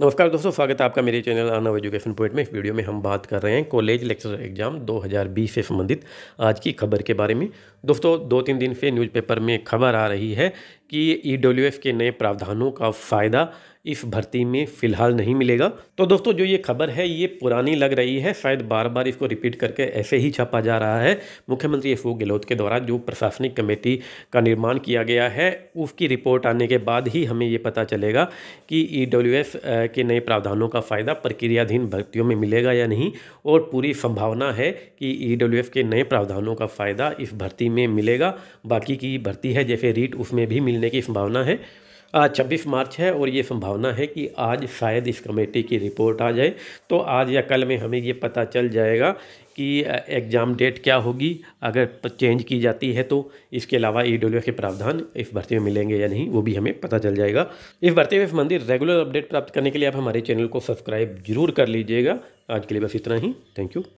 नमस्कार दोस्तों स्वागत है आपका मेरे चैनल आनव एजुकेशन पॉइंट में इस वीडियो में हम बात कर रहे हैं कॉलेज लेक्चर एग्जाम 2020 से संबंधित आज की खबर के बारे में दोस्तों दो तीन दिन से न्यूज़पेपर में खबर आ रही है कि ई e डब्ल्यू के नए प्रावधानों का फ़ायदा इस भर्ती में फ़िलहाल नहीं मिलेगा तो दोस्तों जो ये खबर है ये पुरानी लग रही है शायद बार बार इसको रिपीट करके ऐसे ही छापा जा रहा है मुख्यमंत्री अशोक गहलोत के द्वारा जो प्रशासनिक कमेटी का निर्माण किया गया है उसकी रिपोर्ट आने के बाद ही हमें ये पता चलेगा कि ई e डब्ल्यू के नए प्रावधानों का फ़ायदा प्रक्रियाधीन भर्तियों में मिलेगा या नहीं और पूरी संभावना है कि ई डब्ल्यू एफ़ के नए प्रावधानों का फ़ायदा इस भर्ती में मिलेगा बाकी की भर्ती है जैसे रीट उसमें भी मिलने मिलने की संभावना है आज छब्बीस मार्च है और ये संभावना है कि आज शायद इस कमेटी की रिपोर्ट आ जाए तो आज या कल में हमें ये पता चल जाएगा कि एग्ज़ाम डेट क्या होगी अगर चेंज की जाती है तो इसके अलावा ई के प्रावधान इस भर्ती में मिलेंगे या नहीं वो भी हमें पता चल जाएगा इस भर्ती में संबंधित रेगुलर अपडेट प्राप्त करने के लिए आप हमारे चैनल को सब्सक्राइब जरूर कर लीजिएगा आज के लिए बस इतना ही थैंक यू